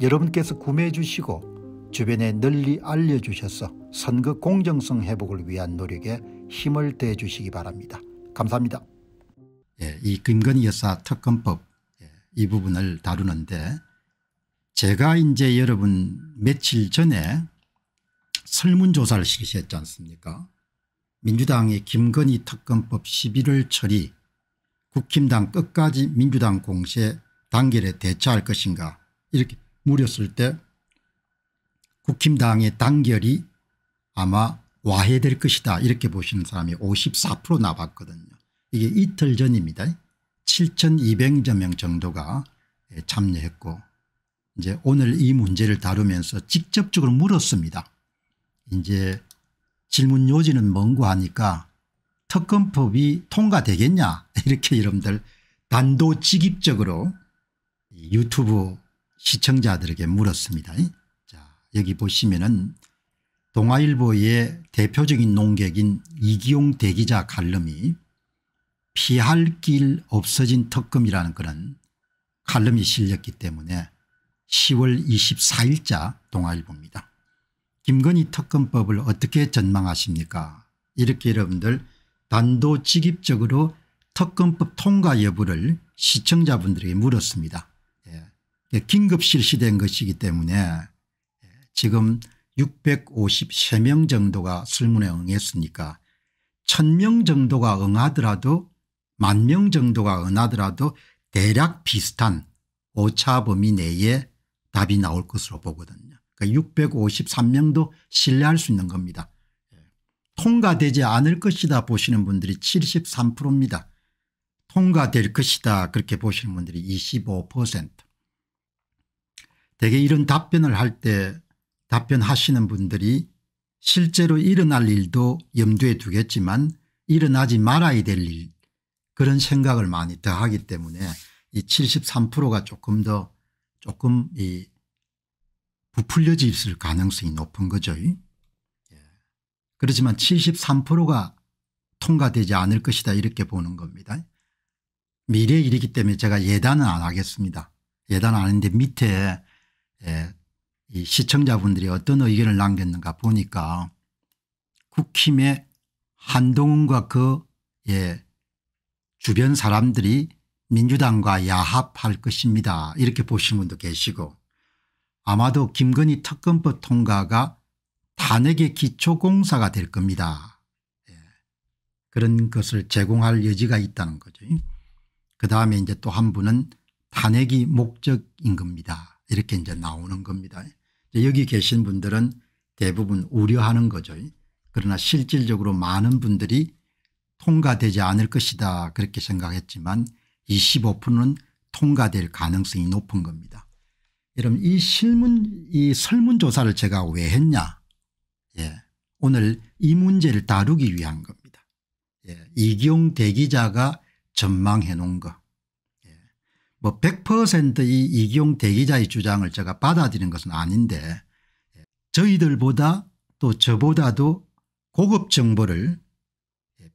여러분께서 구매해 주시고 주변에 널리 알려주셔서 선거 공정성 회복을 위한 노력에 힘을 대 주시기 바랍니다. 감사합니다. 예, 이 김건희 여사 특검법 예, 이 부분을 다루는데 제가 이제 여러분 며칠 전에 설문조사를 실시했지 않습니까 민주당의 김건희 특검법 11월 처리 국힘당 끝까지 민주당 공세 단결에 대처할 것인가 이렇게 물렸을때 국힘당의 단결이 아마 와해될 것이다 이렇게 보시는 사람이 54% 나왔거든요. 이게 이틀 전입니다. 7200여 명 정도가 예, 참여했고 이제 오늘 이 문제를 다루면서 직접적으로 물었습니다. 이제 질문 요지는 뭔고 하니까 특검법이 통과되겠냐 이렇게 여러분들 단도직입적으로 유튜브 시청자들에게 물었습니다. 자, 여기 보시면은 동아일보의 대표적인 농객인 이기용 대기자 칼럼이 피할 길 없어진 특검이라는 그런 칼럼이 실렸기 때문에 10월 24일자 동아일보입니다. 김건희 특검법을 어떻게 전망하십니까 이렇게 여러분들 단도직입적으로 특검법 통과 여부를 시청자분들에게 물었습니다. 예, 긴급 실시된 것이기 때문에 지금 653명 정도가 설문에 응했으니까 1000명 정도가 응하더라도 만 명 정도가 응하더라도 대략 비슷한 오차 범위 내에 답이 나올 것으로 보거든요. 그러니까 653명도 신뢰할 수 있는 겁니다. 통과되지 않을 것이다 보시는 분들이 73%입니다. 통과될 것이다 그렇게 보시는 분들이 25% 대개 이런 답변을 할 때 답변하시는 분들이 실제로 일어날 일도 염두에 두겠지만 일어나지 말아야 될 일 그런 생각을 많이 더 하기 때문에 이 73%가 조금 더 조금 이 부풀려져 있을 가능성이 높은 거죠. 예. 그렇지만 73%가 통과되지 않을 것이다 이렇게 보는 겁니다. 미래 일이기 때문에 제가 예단은 안 하겠습니다. 예단 안 하는데 밑에 예, 이 시청자분들이 어떤 의견을 남겼는가 보니까 국힘의 한동훈과 그 예, 주변 사람들이 민주당과 야합할 것입니다. 이렇게 보신 분도 계시고 아마도 김건희 특검법 통과가 탄핵의 기초공사가 될 겁니다. 예. 그런 것을 제공할 여지가 있다는 거죠. 그 다음에 이제 또 한 분은 탄핵이 목적인 겁니다. 이렇게 이제 나오는 겁니다. 여기 계신 분들은 대부분 우려하는 거죠. 그러나 실질적으로 많은 분들이 통과되지 않을 것이다 그렇게 생각했지만 25%는 통과될 가능성이 높은 겁니다. 여러분 이 실문 이 설문조사를 제가 왜 했냐 예. 오늘 이 문제를 다루기 위한 겁니다. 예. 이경 대기자가 전망해 놓은 것뭐 100%이 이기용 대기자의 주장을 제가 받아들이는 것은 아닌데 저희들보다 또 저보다도 고급 정보를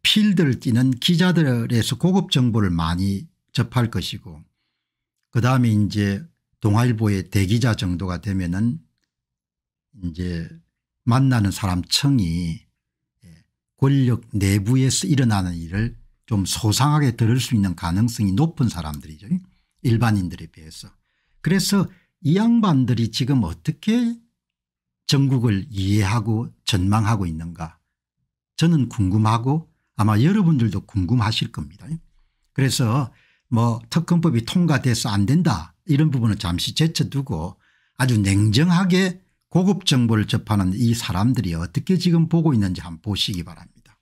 필드를 뛰는 기자들에서 고급 정보를 많이 접할 것이고 그다음에 이제 동아일보의 대기자 정도가 되면은 이제 만나는 사람 청이 예, 권력 내부에서 일어나는 일을 좀 소상하게 들을 수 있는 가능성이 높은 사람들이죠. 일반인들에 비해서. 그래서 이 양반들이 지금 어떻게 전국을 이해하고 전망하고 있는가 저는 궁금하고 아마 여러분들도 궁금하실 겁니다. 그래서 뭐 특검법이 통과돼서 안 된다 이런 부분은 잠시 제쳐두고 아주 냉정하게 고급 정보를 접하는 이 사람들이 어떻게 지금 보고 있는지 한번 보시기 바랍니다.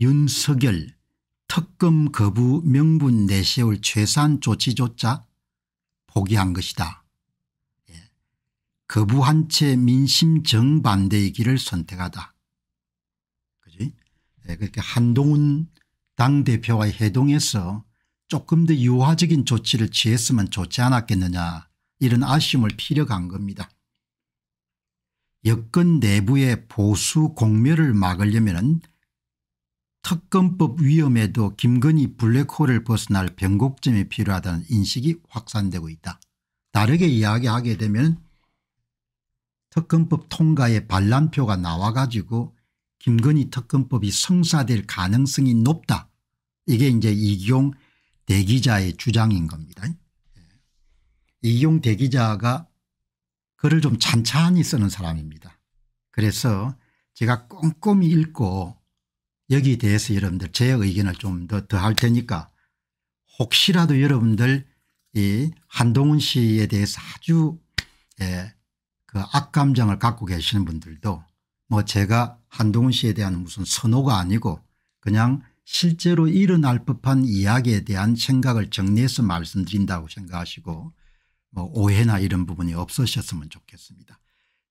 윤석열 특검 거부 명분 내세울 최소한 조치조차 포기한 것이다. 예. 거부한 채 민심 정반대의 길을 선택하다. 그지? 예. 그렇게 한동훈 당대표와 해동에서 조금 더 유화적인 조치를 취했으면 좋지 않았겠느냐 이런 아쉬움을 피력한 겁니다. 여권 내부의 보수 공멸을 막으려면 특검법 위험에도 김건희 블랙홀을 벗어날 변곡점이 필요하다는 인식이 확산되고 있다. 다르게 이야기하게 되면 특검법 통과에 반란표가 나와 가지고 김건희 특검법이 성사될 가능성이 높다. 이게 이제 이기용 대기자의 주장인 겁니다. 예. 이기용 대기자가 글을 좀 찬찬히 쓰는 사람입니다. 그래서 제가 꼼꼼히 읽고 여기에 대해서 여러분들 제 의견을 좀 더 더 할 테니까 혹시라도 여러분들 이 한동훈 씨에 대해서 아주 예, 그 악감정을 갖고 계시는 분들도 뭐 제가 한동훈 씨에 대한 무슨 선호가 아니고 그냥 실제로 일어날 법한 이야기에 대한 생각을 정리해서 말씀드린다고 생각하시고 뭐 오해나 이런 부분이 없으셨으면 좋겠습니다.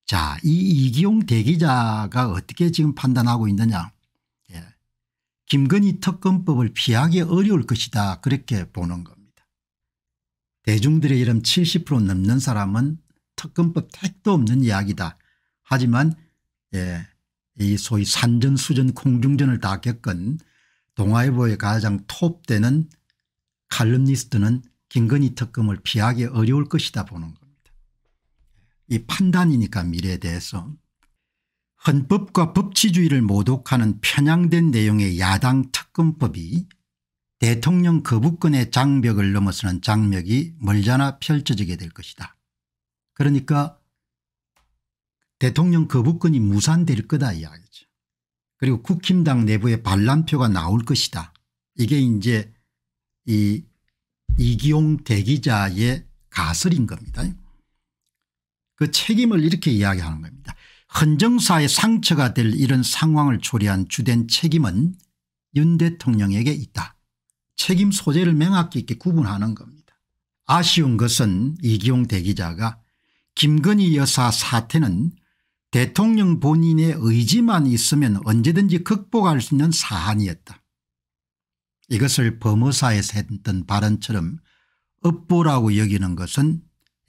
자, 이 이기용 대기자가 어떻게 지금 판단하고 있느냐. 김건희 특검법을 피하기 어려울 것이다 그렇게 보는 겁니다. 대중들의 이름 70% 넘는 사람은 특검법 택도 없는 이야기다. 하지만 예, 이 소위 산전수전 공중전을 다 겪은 동아일보의 가장 톱되는 칼럼니스트는 김건희 특검을 피하기 어려울 것이다 보는 겁니다. 이 판단이니까 미래에 대해서 헌법과 법치주의를 모독하는 편향된 내용의 야당 특검법이 대통령 거부권의 장벽을 넘어서는 장벽이 멀잖아 펼쳐지게 될 것이다. 그러니까 대통령 거부권이 무산될 거다 이야기죠. 그리고 국힘당 내부의 반란표가 나올 것이다. 이게 이제 이 이기용 대기자의 가설인 겁니다. 그 책임을 이렇게 이야기하는 겁니다. 헌정사의 상처가 될 이런 상황을 초래한 주된 책임은 윤 대통령에게 있다. 책임 소재를 명확히 있게 구분하는 겁니다. 아쉬운 것은 이기용 대기자가 김건희 여사 사태는 대통령 본인의 의지만 있으면 언제든지 극복할 수 있는 사안이었다. 이것을 범어사에서 했던 발언처럼 업보라고 여기는 것은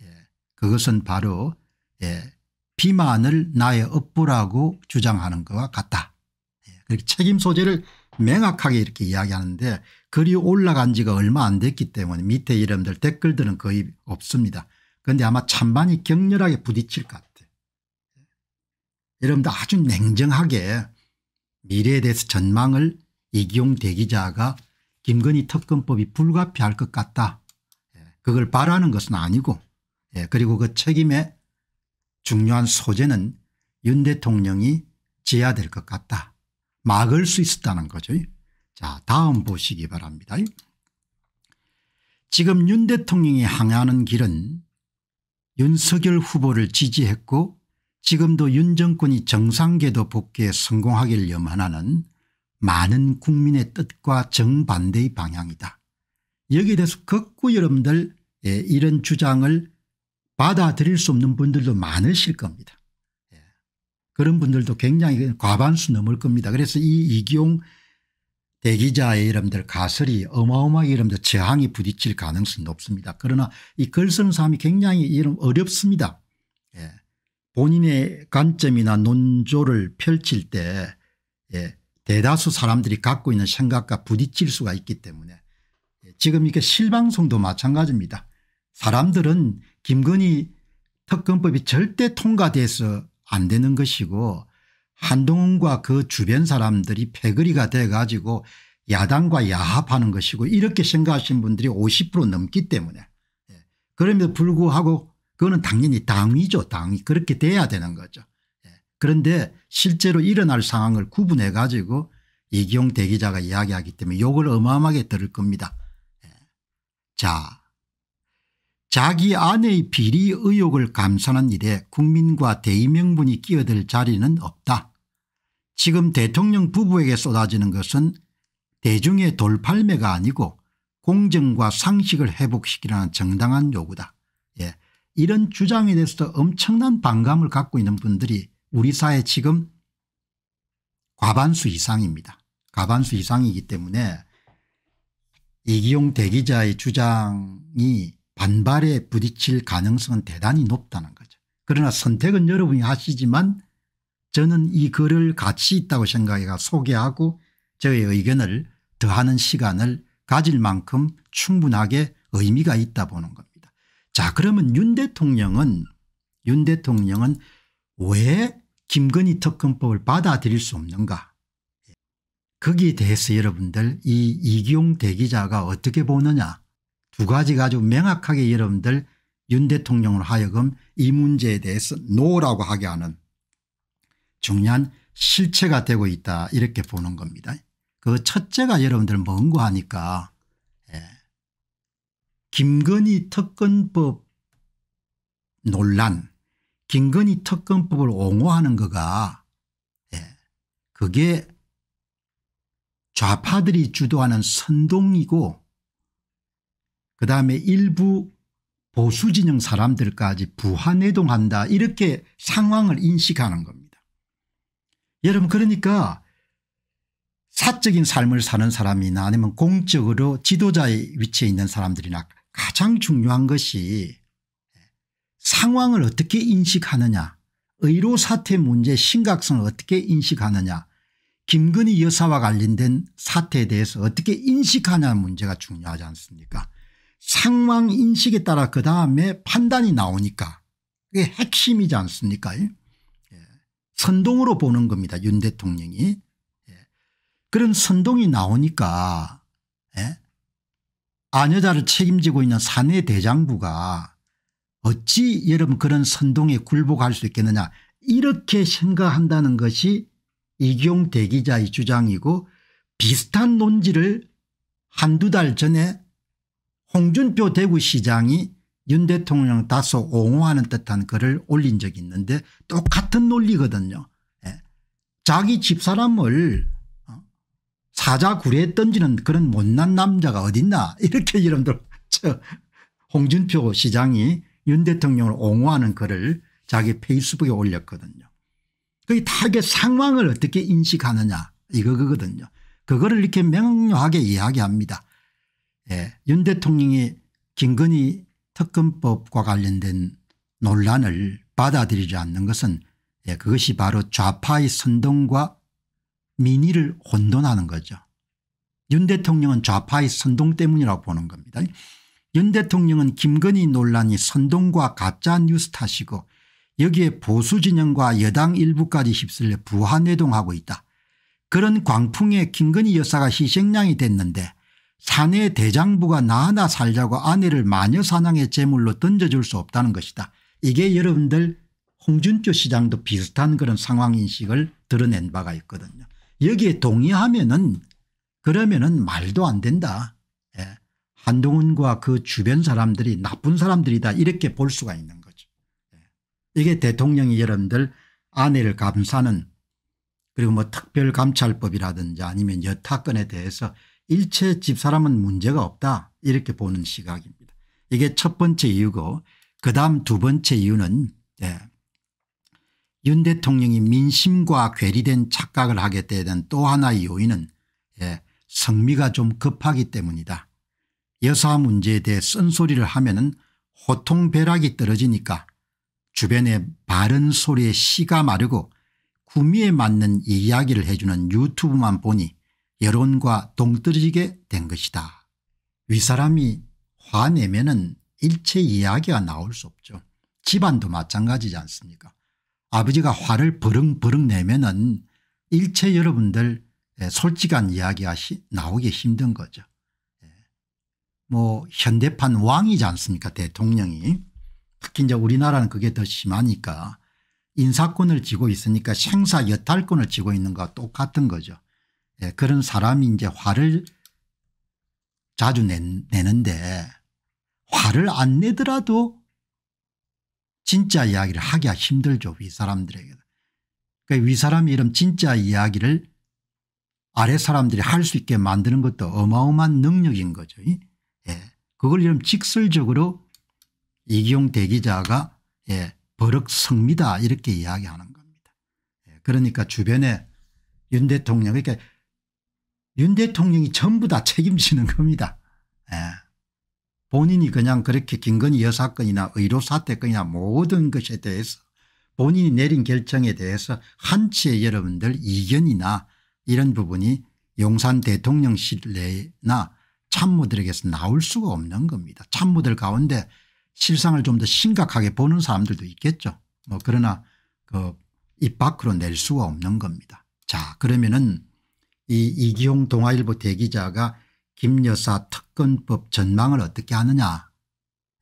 예, 그것은 바로 예, 비만을 나의 업보라고 주장하는 것과 같다. 예, 그렇게 책임 소재를 명확하게 이렇게 이야기하는데 글이 올라간 지가 얼마 안 됐기 때문에 밑에 이름들 댓글들은 거의 없습니다. 그런데 아마 찬반이 격렬하게 부딪힐 것 같아요. 예, 여러분들 아주 냉정하게 미래에 대해서 전망을 이기용 대기자가 김건희 특검법이 불가피할 것 같다. 예, 그걸 바라는 것은 아니고 그리고 그 책임의 중요한 소재는 윤 대통령이 져야 될 것 같다. 막을 수 있었다는 거죠. 자 다음 보시기 바랍니다. 지금 윤 대통령이 항해하는 길은 윤석열 후보를 지지했고 지금도 윤 정권이 정상계도 복귀에 성공하길 염원하는 많은 국민의 뜻과 정반대의 방향이다. 여기에 대해서 극구 여러분들 의 예, 이런 주장을 받아들일 수 없는 분들도 많으실 겁니다. 예. 그런 분들도 굉장히 과반수 넘을 겁니다. 그래서 이 이기용 대기자의 여러분들 가설이 어마어마하게 여러분들 저항이 부딪힐 가능성이 높습니다. 그러나 이 글쓴사람이 굉장히 여러 어렵습니다. 예. 본인의 관점이나 논조를 펼칠 때 예. 대다수 사람들이 갖고 있는 생각과 부딪힐 수가 있기 때문에 예, 지금 이게 실방송도 마찬가지입니다. 사람들은 김건희 특검법이 절대 통과돼서 안 되는 것이고 한동훈과 그 주변 사람들이 패거리가 돼 가지고 야당과 야합하는 것이고 이렇게 생각하시는 분들이 50% 넘기 때문에 예. 그럼에도 불구하고 그거는 당연히 당위죠 당위 그렇게 돼야 되는 거죠 예. 그런데 실제로 일어날 상황을 구분해 가지고 이기용 대기자가 이야기하기 때문에 욕을 어마어마하게 들을 겁니다 예. 자 자기 아내의 비리 의혹을 감싼는 일에 국민과 대의명분이 끼어들 자리는 없다. 지금 대통령 부부에게 쏟아지는 것은 대중의 돌팔매가 아니고 공정과 상식을 회복시키라는 정당한 요구다. 예. 이런 주장에 대해서 엄청난 반감을 갖고 있는 분들이 우리 사회 지금 과반수 이상입니다. 과반수 이상이기 때문에 이기용 대기자의 주장이 반발에 부딪힐 가능성은 대단히 높다는 거죠. 그러나 선택은 여러분이 하시지만 저는 이 글을 가치 있다고 생각해가 소개하고 저의 의견을 더하는 시간을 가질 만큼 충분하게 의미가 있다 보는 겁니다. 자 그러면 윤 대통령은 윤 대통령은 왜 김건희 특검법을 받아들일 수 없는가 거기에 대해서 여러분들 이 이기용 대기자가 어떻게 보느냐 두 가지가 아주 명확하게 여러분들 윤 대통령을 하여금 이 문제에 대해서 노라고 하게 하는 중요한 실체가 되고 있다 이렇게 보는 겁니다. 그 첫째가 여러분들 뭔고 하니까 예. 김건희 특검법 논란 김건희 특검법을 옹호하는 거가 예. 그게 좌파들이 주도하는 선동이고 그다음에 일부 보수진영 사람들까지 부하해동한다 이렇게 상황을 인식하는 겁니다. 여러분 그러니까 사적인 삶을 사는 사람이나 아니면 공적으로 지도자의 위치에 있는 사람들이나 가장 중요한 것이 상황을 어떻게 인식하느냐 의료사태 문제 심각성을 어떻게 인식하느냐 김건희 여사와 관련된 사태에 대해서 어떻게 인식하냐는 문제가 중요하지 않습니까 상황 인식에 따라 그 다음에 판단이 나오니까 그게 핵심이지 않습니까 예. 선동으로 보는 겁니다 윤 대통령이 예. 그런 선동이 나오니까 예. 아녀자를 책임지고 있는 사내 대장부가 어찌 여러분 그런 선동에 굴복할 수 있겠느냐 이렇게 생각한다는 것이 이경 대기자의 주장이고 비슷한 논지를 한두 달 전에 홍준표 대구시장이 윤 대통령 다소 옹호하는 듯한 글을 올린 적이 있는데 똑같은 논리거든요. 예. 자기 집사람을 어, 사자구레에 던지는 그런 못난 남자가 어딨나 이렇게 여러분들 저 홍준표 시장이 윤 대통령을 옹호하는 글을 자기 페이스북에 올렸거든요. 그게 타 이게 상황을 어떻게 인식하느냐 이거거든요. 그거를 이렇게 명료하게 이야기합니다. 예, 윤 대통령이 김건희 특검법과 관련된 논란을 받아들이지 않는 것은 예, 그것이 바로 좌파의 선동과 민의를 혼돈하는 거죠. 윤 대통령은 좌파의 선동 때문이라고 보는 겁니다. 윤 대통령은 김건희 논란이 선동과 가짜 뉴스 탓이고 여기에 보수 진영과 여당 일부까지 휩쓸려 부한회동하고 있다. 그런 광풍에 김건희 여사가 희생양이 됐는데 사내 대장부가 나나 살자고 아내를 마녀사냥의 재물로 던져줄 수 없다는 것이다. 이게 여러분들 홍준표 시장도 비슷한 그런 상황인식을 드러낸 바가 있거든요. 여기에 동의하면 은 그러면 은 말도 안 된다. 예. 한동훈과 그 주변 사람들이 나쁜 사람들이다 이렇게 볼 수가 있는 거죠. 예. 이게 대통령이 여러분들 아내를 감싸는 그리고 뭐 특별감찰법이라든지 아니면 여타건에 대해서 일체 집사람은 문제가 없다 이렇게 보는 시각입니다. 이게 첫 번째 이유고 그다음 두 번째 이유는 네. 윤 대통령이 민심과 괴리된 착각을 하게 되는 또 하나의 요인은 예, 성미가 좀 급하기 때문이다. 여사 문제에 대해 쓴소리를 하면 은 호통벼락이 떨어지니까 주변의 바른 소리에 시가 마르고 구미에 맞는 이야기를 해주는 유튜브만 보니 여론과 동떨어지게 된 것이다. 윗사람이 화내면 은 일체 이야기가 나올 수 없죠. 집안도 마찬가지지 않습니까 아버지가 화를 버릉버릉 내면 은 일체 여러분들 예, 솔직한 이야기가 나오기 힘든 거죠. 예. 뭐 현대판 왕이지 않습니까 대통령이 특히 이제 우리나라는 그게 더 심하니까 인사권을 쥐고 있으니까 생사 여탈권을 쥐고 있는 것과 똑같은 거죠. 예, 그런 사람이 이제 화를 자주 낸, 내는데 화를 안 내더라도 진짜 이야기를 하기가 힘들죠 위사람들에게. 그러니까 위사람이 이 진짜 이야기를 아래 사람들이 할 수 있게 만드는 것도 어마어마한 능력인 거죠. 예. 그걸 이런 직설적으로 이기용 대기자가 예, 버럭 성미다 이렇게 이야기하는 겁니다. 예. 그러니까 주변에 윤 대통령 그러니까 윤 대통령이 전부 다 책임지는 겁니다. 예. 본인이 그냥 그렇게 김건희 여사건이나 의료 사태건이나 모든 것에 대해서 본인이 내린 결정에 대해서 한치의 여러분들 이견이나 이런 부분이 용산 대통령실 내나 참모들에게서 나올 수가 없는 겁니다. 참모들 가운데 실상을 좀 더 심각하게 보는 사람들도 있겠죠. 뭐 그러나 그입 밖으로 낼 수가 없는 겁니다. 자 그러면은 이 이기용 동아일보 대기자가 김 여사 특검법 전망을 어떻게 하느냐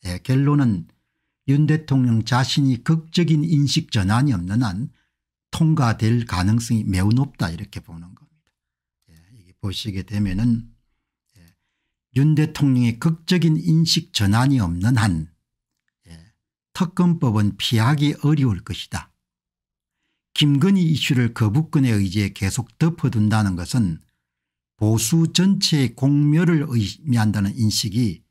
예, 결론은 윤 대통령 자신이 극적인 인식 전환이 없는 한 통과될 가능성이 매우 높다 이렇게 보는 겁니다. 예, 보시게 되면은 예, 대통령의 극적인 인식 전환이 없는 한 예, 특검법은 피하기 어려울 것이다. 김건희 이슈를 거부권에 의지해 계속 덮어둔다는 것은 보수 전체의 공멸을 의미한다는 인식이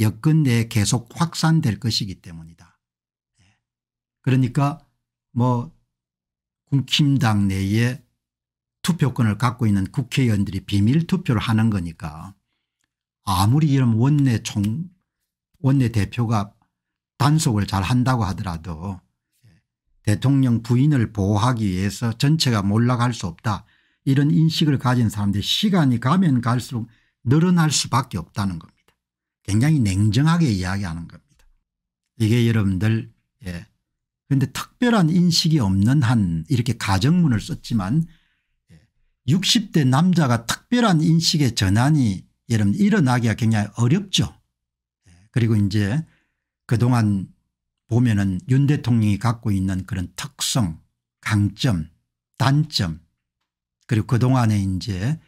여건 내에 계속 확산될 것이기 때문이다. 예. 그러니까 뭐 국힘당 내에 투표권을 갖고 있는 국회의원들이 비밀 투표를 하는 거니까 아무리 이런 원내 총 원내 대표가 단속을 잘 한다고 하더라도 대통령 부인을 보호하기 위해서 전체가 몰락할 수 없다. 이런 인식을 가진 사람들이 시간이 가면 갈수록 늘어날 수밖에 없다는 겁니다. 굉장히 냉정하게 이야기하는 겁니다. 이게 여러분들 예. 그런데 특별한 인식이 없는 한 이렇게 가정문을 썼지만 60대 예. 남자가 특별한 인식의 전환이 여러분 일어나기가 굉장히 어렵죠. 예. 그리고 이제 그동안 보면은 윤 대통령이 갖고 있는 그런 특성 강점 단점 그리고 그동안에 이제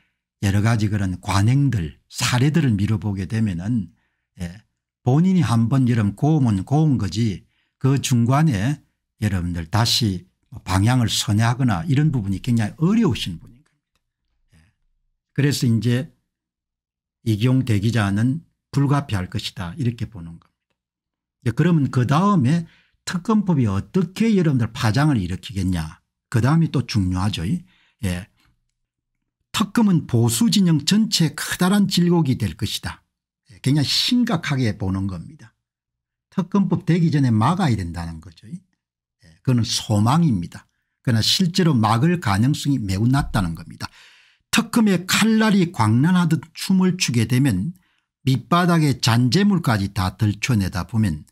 여러 가지 그런 관행들 사례들을 미뤄보게 되면은 예, 본인이 한번 여러분 고음은 고운 거지 그 중간에 여러분들 다시 뭐 방향을 선회하거나 이런 부분이 굉장히 어려우신 분인 겁니다. 예. 그래서 이제 이경 대기자는 불가피할 것이다 이렇게 보는 겁니다. 예, 그러면 그 다음에 특검법이 어떻게 여러분들 파장을 일으키겠냐. 그 다음이 또 중요하죠. 예. 특검은 보수진영 전체에 커다란 질곡이 될 것이다. 예, 굉장히 심각하게 보는 겁니다. 특검법 되기 전에 막아야 된다는 거죠. 예. 그거는 소망입니다. 그러나 실제로 막을 가능성이 매우 낮다는 겁니다. 특검의 칼날이 광란하듯 춤을 추게 되면 밑바닥에 잔재물까지 다 들춰내다 보면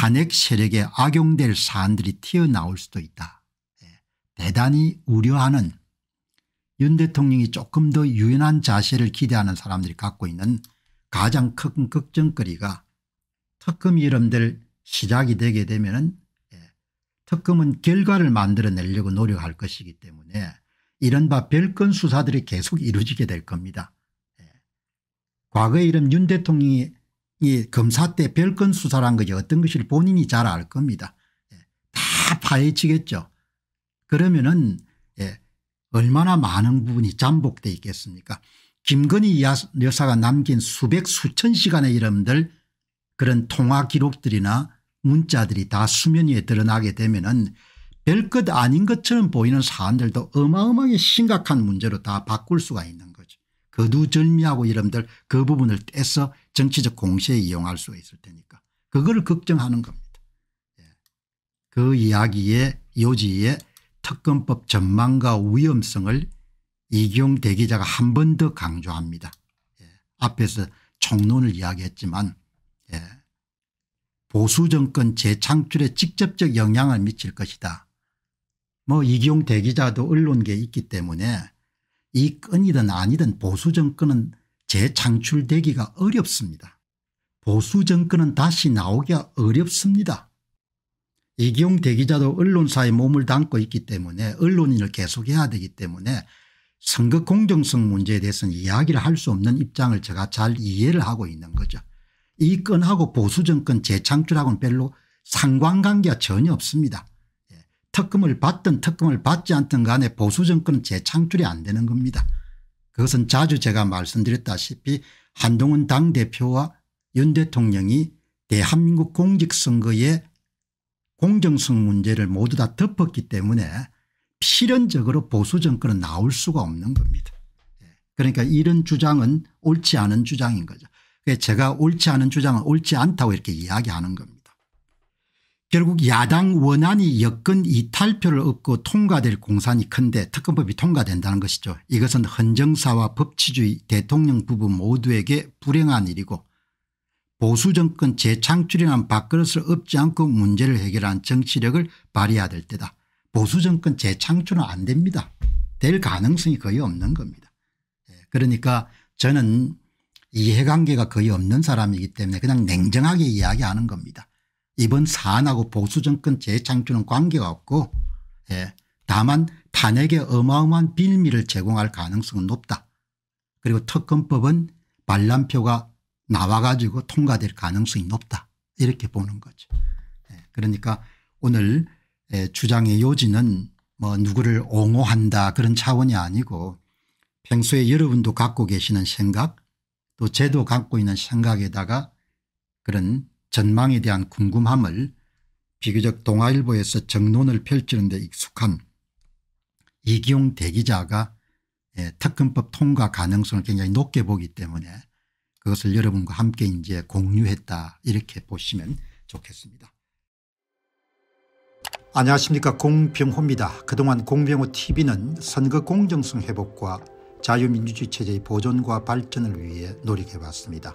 탄핵 세력에 악용될 사안들이 튀어나올 수도 있다. 예, 대단히 우려하는 윤 대통령이 조금 더 유연한 자세를 기대하는 사람들이 갖고 있는 가장 큰 걱정거리가 특검 이름들 시작이 되게 되면 예, 특검은 결과를 만들어내려고 노력할 것이기 때문에 이른바 별건 수사들이 계속 이루어지게 될 겁니다. 예, 과거에 이런 윤 대통령이 이 검사 때 별건 수사란 것이 어떤 것일 본인이 잘 알 겁니다. 예, 다 파헤치겠죠. 그러면은 예, 얼마나 많은 부분이 잠복돼 있겠습니까 김건희 여사가 남긴 수백 수천 시간의 이름들 그런 통화 기록들이나 문자들이 다 수면 위에 드러나게 되면은 별 것 아닌 것처럼 보이는 사안들도 어마어마하게 심각한 문제로 다 바꿀 수가 있는 거죠. 거두절미하고 이름들 그 부분을 떼서 정치적 공세에 이용할 수 있을 테니까 그걸 걱정하는 겁니다. 예. 그 이야기의 요지에 특검법 전망과 위험성을 이경 대기자가 한 번 더 강조합니다. 예. 앞에서 총론을 이야기했지만 예. 보수 정권 재창출에 직접적 영향을 미칠 것이다. 뭐 이기용 대기자도 언론계에 있기 때문에 이 건이든 아니든 보수 정권은 재창출되기가 어렵습니다. 보수 정권은 다시 나오기가 어렵습니다. 이기용 대기자도 언론사에 몸을 담고 있기 때문에 언론인을 계속해야 되기 때문에 선거 공정성 문제에 대해서는 이야기를 할 수 없는 입장을 제가 잘 이해를 하고 있는 거죠. 이 건하고 보수 정권 재창출하고는 별로 상관관계가 전혀 없습니다. 예, 특검을 받든 특검을 받지 않든 간에 보수 정권은 재창출이 안 되는 겁니다. 그것은 자주 제가 말씀드렸다시피 한동훈 당대표와 윤 대통령이 대한민국 공직선거의 공정성 문제를 모두 다 덮었기 때문에 필연적으로 보수 정권은 나올 수가 없는 겁니다. 예. 그러니까 이런 주장은 옳지 않은 주장인 거죠. 제가 옳지 않은 주장은 옳지 않다고 이렇게 이야기하는 겁니다. 결국 야당 원안이 여건 이탈표를 얻고 통과될 공산이 큰데 특검법이 통과된다는 것이죠. 이것은 헌정사와 법치주의 대통령 부부 모두에게 불행한 일이고 보수 정권 재창출이란 밥그릇을 엎지 않고 문제를 해결한 정치력을 발휘해야 될 때다. 보수 정권 재창출은 안 됩니다. 될 가능성이 거의 없는 겁니다. 예, 그러니까 저는 이해관계가 거의 없는 사람이기 때문에 그냥 냉정하게 이야기하는 겁니다. 이번 사안하고 보수정권 재창출은 관계가 없고 예. 다만 탄핵에 어마어마한 빌미를 제공할 가능성은 높다. 그리고 특검법은 반란표가 나와 가지고 통과될 가능성이 높다. 이렇게 보는 거죠. 예. 그러니까 오늘 예. 주장의 요지는 뭐 누구를 옹호한다 그런 차원이 아니고 평소에 여러분도 갖고 계시는 생각 또 제도 갖고 있는 생각에다가 그런 전망에 대한 궁금함을 비교적 동아일보에서 정론을 펼치는 데 익숙한 이기용 대기자가 예, 특검법 통과 가능성을 굉장히 높게 보기 때문에 그것을 여러분과 함께 이제 공유했다 이렇게 보시면 좋겠습니다. 안녕하십니까 공병호입니다. 그동안 공병호 tv는 선거 공정성 회복과 자유민주주의 체제의 보존과 발전을 위해 노력해왔습니다.